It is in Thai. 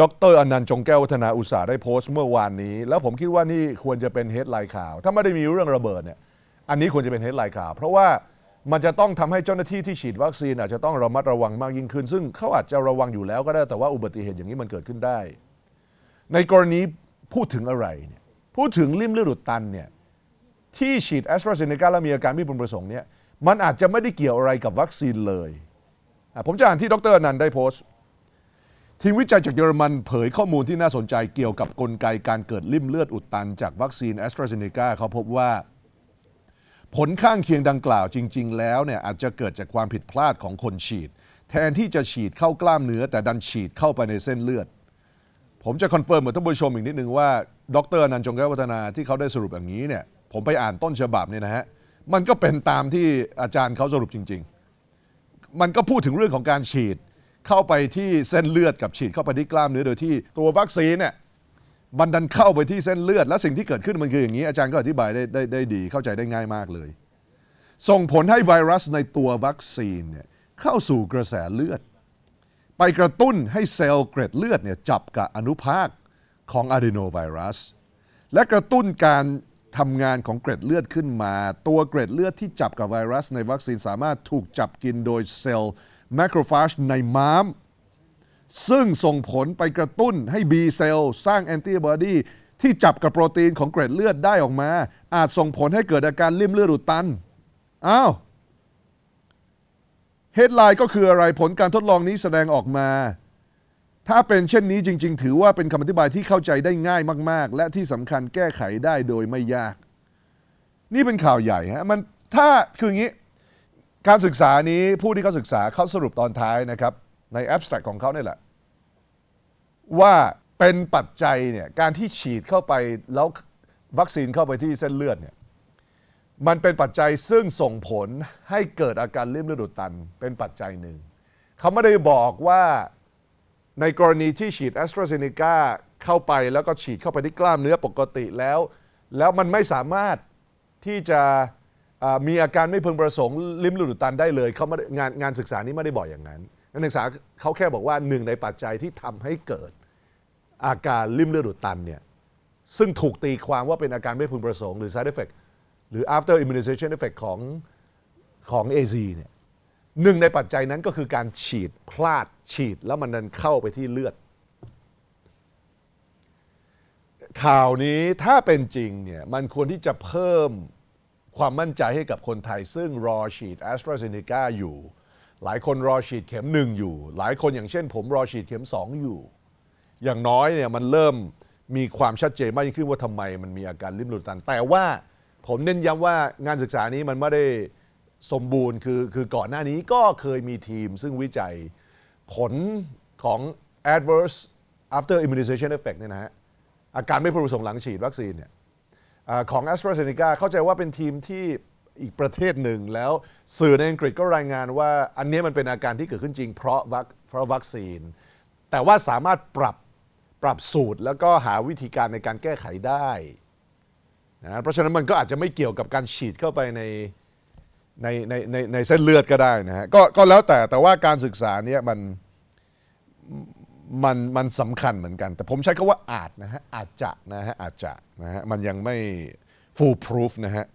ดรอนันต์จงแก้ววัฒนาอุตสาห์ได้โพสต์เมื่อวานนี้ แล้วผมคิดว่านี่ควรจะเป็นเฮดไลน์ข่าว ถ้าไม่ได้มีเรื่องระเบิดเนี่ยอันนี้ควรจะเป็นเฮดไลน์ข่าว เพราะว่ามันจะต้องทำให้เจ้าหน้าที่ที่ฉีดวัคซีนอาจจะต้องระมัดระวังมากยิ่งขึ้น ซึ่งเขาอาจจะระวังอยู่แล้วก็ได้แต่ว่าอุบัติเหตุอย่างนี้มันเกิดขึ้นได้ ในกรณีพูดถึงอะไรเนี่ยพูดถึงลิ่มเลือดอุดตันเนี่ยที่ฉีดแอสตราเซเนกาแล้วมีอาการไม่พึงประสงค์เนี่ยมันอาจจะไม่ได้เกี่ยวอะไรกับวัคซีนเลยผมจะอ่านที่ดรนันได้โพสต์ทีมวิจัยจากเยอรมันเผยข้อมูลที่น่าสนใจเกี่ยวกับกลไกการเกิดลิ่มเลือดอุดตัน จากวัคซีนแอสตราเซเนกาเขาพบว่า ผลข้างเคียงดังกล่าวจริง ๆ แล้วเนี่ยอาจจะเกิดจากความผิดพลาดของคนฉีด แทนที่จะฉีดเข้ากล้ามเนื้อ แต่ดันฉีดเข้าไปในเส้นเลือด ผมจะคอนเฟิร์มเหมือนท่านผู้ชมอีกนิดนึงว่า ดรนันจงแก้ววัฒนาที่เขาได้สรุปอย่างนี้เนี่ยผมไปอ่านต้นฉบับเนี่ยนะฮะมันก็เป็นตามที่อาจารย์เขาสรุปจริง ๆ มันก็พูดถึงเรื่องของการฉีดเข้าไปที่เส้นเลือดกับฉีด เข้าไปที่กล้ามเนื้อโดยที่ตัววัคซีนเนี่ยบันดันเข้าไปที่เส้นเลือดและสิ่งที่เกิดขึ้นมันคืออย่างนี้อาจารย์ก็อธิบายได้ได้ได้ดี เข้าใจได้ง่ายมากเลย ส่งผลให้ไวรัสในตัววัคซีนเนี่ยเข้าสู่กระแสเลือด ไปกระตุ้นให้เซลล์เกร็ดเลือดเนี่ยจับกับอนุภาคของอะดีโนไวรัสและกระตุ้นการทำงานของเกร็ดเลือดขึ้นมา ตัวเกร็ดเลือดที่จับกับไวรัส ในวัคซีนสามารถถูกจับกินโดยเซลล์แมโครฟาจในม้ามซึ่งส่งผลไปกระตุ้นให้ B เซลล์สร้างแอนติบอดีที่จับกับโปรตีนของเกร็ดเลือดได้ออกมา อาจส่งผลให้เกิดอาการลิ่มเลือดอุดตันอ้าวเฮดไลน์ก็คืออะไรผลการทดลองนี้แสดงออกมา ถ้าเป็นเช่นนี้จริง ๆ ถือว่าเป็นคำอธิบายที่เข้าใจได้ง่ายมาก ๆ และที่สำคัญแก้ไขได้โดยไม่ยาก นี่เป็นข่าวใหญ่ฮะมันถ้าคืออย่างนี้การศึกษานี้ผู้ที่เขาศึกษาเขาสรุปตอนท้ายนะครับในแอบสแตรกของเขาเนี่ยแหละ ว่าเป็นปัจจัยเนี่ยการที่ฉีดเข้าไปแล้ววัคซีนเข้าไปที่เส้นเลือดเนี่ยมันเป็นปัจจัยซึ่งส่งผลให้เกิดอาการริ่มเลือดตัน เป็นปัจจัยหนึ่งเขาไม่ได้บอกว่าในกรณีที่ฉีดแอสตราเซเนกาเข้าไปแล้วก็ฉีดเข้าไปที่กล้ามเนื้อปกติแล้ว แล้วมันไม่สามารถที่จะมีอาการไม่พึงประสงค์ลิ้มหลุดตันได้เลยเขาไม่งานงานศึกษานี้ไม่ได้บอกอย่างนั้น นักศึกษาเขาแค่บอกว่าหนึ่งในปัจจัยที่ทำให้เกิด อาการลิ้มเลือดดุดตันเนี่ยซึ่งถูกตีความว่าเป็นอาการไม่พึงประสงค์หรือ side effect หรือ after immunization effect ของของ AZ เนี่ยหนึ่งในปัจจัยนั้นก็คือการฉีดพลาดฉีดแล้วมันนั้นเข้าไปที่เลือดข่าวนี้ถ้าเป็นจริงเนี่ยมันควรที่จะเพิ่มความมั่นใจให้กับคนไทยซึ่งรอฉีดแอสตราเซเนกาอยู่ หลายคนรอฉีดเข็มหนึ่งอยู่ หลายคนอย่างเช่นผมรอฉีดเข็มสองอยู่ อย่างน้อยเนี่ยมันเริ่มมีความชัดเจนมากยิ่งขึ้นว่าทำไมมันมีอาการลิ้มหลุดตันแต่ว่าผมเน้นย้ำว่างานศึกษานี้มันไม่ได้สมบูรณ์คือคือก่อนหน้านี้ก็เคยมีทีมซึ่งวิจัยผลของ adverse after immunization effect เนี่ยนะฮะอาการไม่พึงประสงค์หลังฉีดวัคซีนเนี่ยของ a s t r a z เซ e c a เข้าใจว่าเป็นทีมที่อีกประเทศหนึ่งแล้ว สื่อในอังกฤษก็รายงานว่าอันนี้มันเป็นอาการที่เกิดขึ้นจริงเพราะวัคเพราะวัคซีน แต่ว่าสามารถปรับปรับสูตรแล้วก็หาวิธีการในการแก้ไขได้นะเพราะฉะนั้นมันก็อาจจะไม่เกี่ยวกับการฉีดเข้าไปในในในในในเส้นเลือดก็ได้นะฮะก็ก็แล้วแต่แต่ว่าการศึกษาเนี้ยมันมันมันสำคัญเหมือนกัน แต่ผมใช้คาว่าอาจนะฮะ อาจจะนะฮะ อาจจะนะฮะ มันยังไม่ f ูล l p r o o f นะฮะ